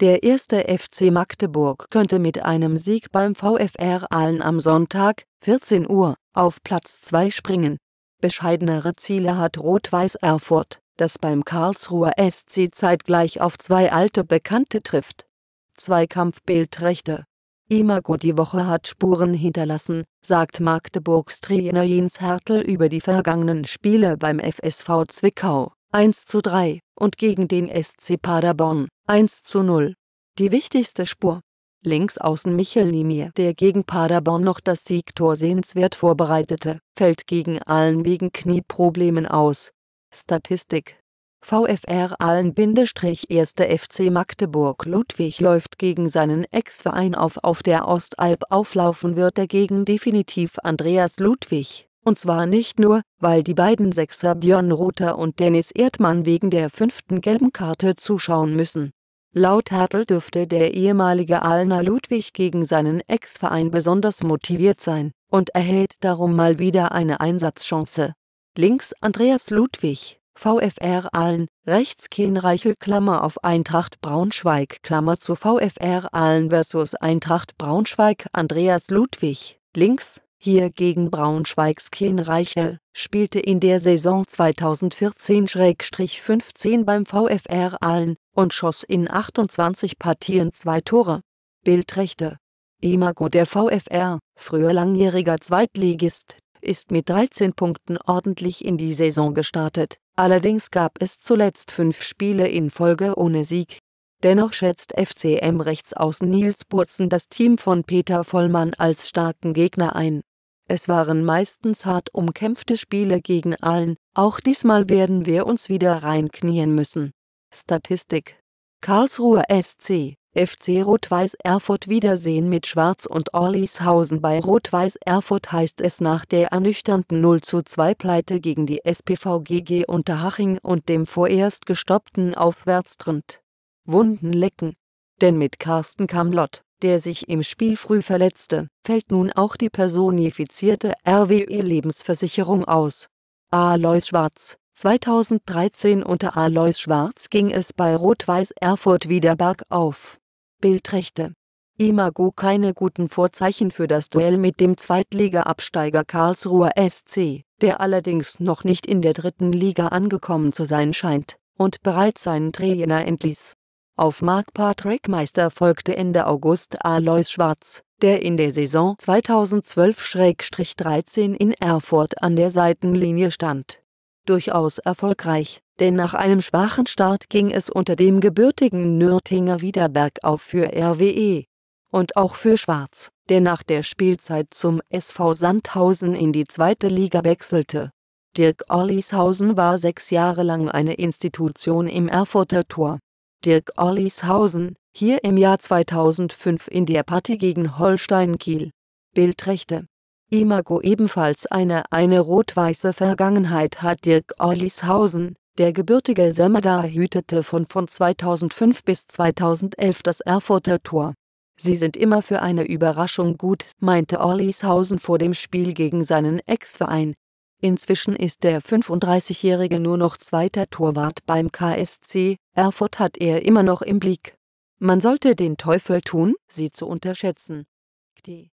Der erste FC Magdeburg könnte mit einem Sieg beim VfR Aalen am Sonntag, 14 Uhr, auf Platz 2 springen. Bescheidenere Ziele hat Rot-Weiß Erfurt, das beim Karlsruher SC zeitgleich auf zwei alte Bekannte trifft. Zweikampfbildrechte. Imago die Woche hat Spuren hinterlassen, sagt Magdeburgs Trainer Jens Hertel über die vergangenen Spiele beim FSV Zwickau. 1 zu 3 und gegen den SC Paderborn 1 zu 0. Die wichtigste Spur. Links außen Michel Nimir, der gegen Paderborn noch das Siegtor sehenswert vorbereitete, fällt gegen Allen wegen Knieproblemen aus. Statistik VfR allen 1 FC Magdeburg Ludwig läuft gegen seinen Ex-Verein auf. Auf der Ostalb auflaufen wird er gegen definitiv Andreas Ludwig und zwar nicht nur, weil die beiden Sechser Björn Rother und Dennis Erdmann wegen der fünften gelben Karte zuschauen müssen. Laut Hertel dürfte der ehemalige Alner Ludwig gegen seinen Ex-Verein besonders motiviert sein und erhält darum mal wieder eine Einsatzchance. Links Andreas Ludwig, VfR Aalen, rechts Ken Klammer auf Eintracht Braunschweig Klammer zu VfR Aalen versus Eintracht Braunschweig Andreas Ludwig, links hier gegen Braunschweigs Ken Reichel, spielte in der Saison 2014-15 beim VfR Aalen und schoss in 28 Partien zwei Tore. Bildrechte Imago Der VfR, früher langjähriger Zweitligist, ist mit 13 Punkten ordentlich in die Saison gestartet, allerdings gab es zuletzt fünf Spiele in Folge ohne Sieg. Dennoch schätzt FCM-Rechtsaußen Nils Burzen das Team von Peter Vollmann als starken Gegner ein. Es waren meistens hart umkämpfte Spiele gegen allen, auch diesmal werden wir uns wieder reinknien müssen. Statistik Karlsruhe SC, FC Rot-Weiß Erfurt Wiedersehen mit Schwarz und Orlieshausen bei Rot-Weiß Erfurt heißt es nach der ernüchternden 02 Pleite gegen die SPVGG Unterhaching und dem vorerst gestoppten Aufwärtstrend. Wunden lecken. Denn mit Carsten Kamlott der sich im Spiel früh verletzte, fällt nun auch die personifizierte RWE-Lebensversicherung aus. Alois Schwarz 2013 unter Alois Schwarz ging es bei Rot-Weiß Erfurt wieder bergauf. Bildrechte Imago keine guten Vorzeichen für das Duell mit dem Zweitliga-Absteiger Karlsruher SC, der allerdings noch nicht in der dritten Liga angekommen zu sein scheint und bereits seinen Trainer entließ auf Mark Patrick Meister folgte Ende August Alois Schwarz, der in der Saison 2012-13 in Erfurt an der Seitenlinie stand. Durchaus erfolgreich, denn nach einem schwachen Start ging es unter dem gebürtigen Nürtinger wieder bergauf für RWE. Und auch für Schwarz, der nach der Spielzeit zum SV Sandhausen in die zweite Liga wechselte. Dirk Orlishausen war sechs Jahre lang eine Institution im Erfurter Tor Dirk Orlishausen, hier im Jahr 2005 in der Partie gegen Holstein Kiel. Bildrechte. Imago ebenfalls eine eine rot-weiße Vergangenheit hat Dirk Orlishausen, der gebürtige Sömmerda hütete von von 2005 bis 2011 das Erfurter Tor. Sie sind immer für eine Überraschung gut, meinte Orlishausen vor dem Spiel gegen seinen Ex-Verein Inzwischen ist der 35-Jährige nur noch zweiter Torwart beim KSC, Erfurt hat er immer noch im Blick. Man sollte den Teufel tun, sie zu unterschätzen. Die